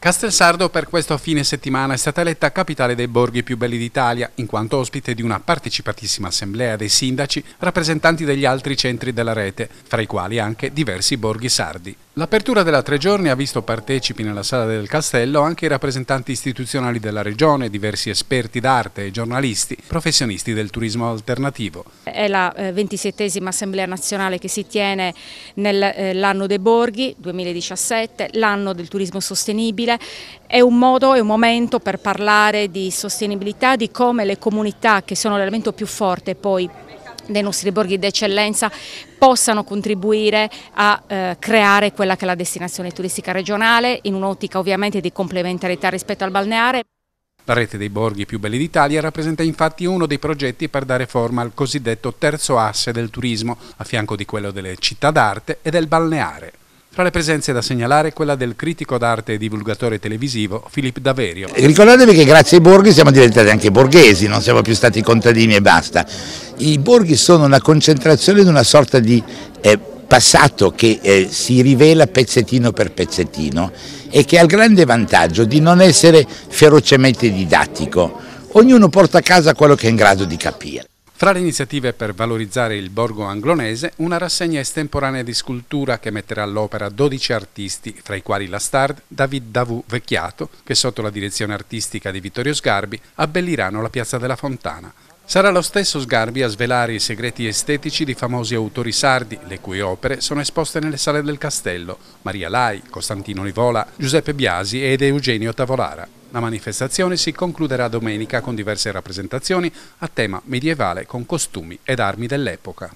Castelsardo per questo fine settimana è stata eletta capitale dei borghi più belli d'Italia, in quanto ospite di una partecipatissima assemblea dei sindaci rappresentanti degli altri centri della rete, fra i quali anche diversi borghi sardi. L'apertura della tre giorni ha visto partecipi nella sala del castello anche i rappresentanti istituzionali della regione, diversi esperti d'arte e giornalisti, professionisti del turismo alternativo. È la eh, ventisettesima assemblea nazionale che si tiene nell'anno eh, dei borghi 2017, l'anno del turismo sostenibile sostenibile è un modo, è un momento per parlare di sostenibilità, di come le comunità che sono l'elemento più forte poi dei nostri borghi d'eccellenza possano contribuire a eh, creare quella che è la destinazione turistica regionale in un'ottica ovviamente di complementarietà rispetto al balneare. La rete dei borghi più belli d'Italia rappresenta infatti uno dei progetti per dare forma al cosiddetto terzo asse del turismo, a fianco di quello delle città d'arte e del balneare. Tra le presenze da segnalare quella del critico d'arte e divulgatore televisivo Filippo Daverio. Eh, ricordatevi che grazie ai borghi siamo diventati anche borghesi, non siamo più stati contadini e basta. I borghi sono una concentrazione di una sorta di eh, passato che eh, si rivela pezzettino per pezzettino e che ha il grande vantaggio di non essere ferocemente didattico. Ognuno porta a casa quello che è in grado di capire. Fra le iniziative per valorizzare il borgo anglonese, una rassegna estemporanea di scultura che metterà all'opera 12 artisti, fra i quali la star David Davù Vecchiato, che sotto la direzione artistica di Vittorio Sgarbi abbelliranno la piazza della Fontana. Sarà lo stesso Sgarbi a svelare i segreti estetici di famosi autori sardi, le cui opere sono esposte nelle sale del castello, Maria Lai, Costantino Livola, Giuseppe Biasi ed Eugenio Tavolara. La manifestazione si concluderà domenica con diverse rappresentazioni a tema medievale con costumi ed armi dell'epoca.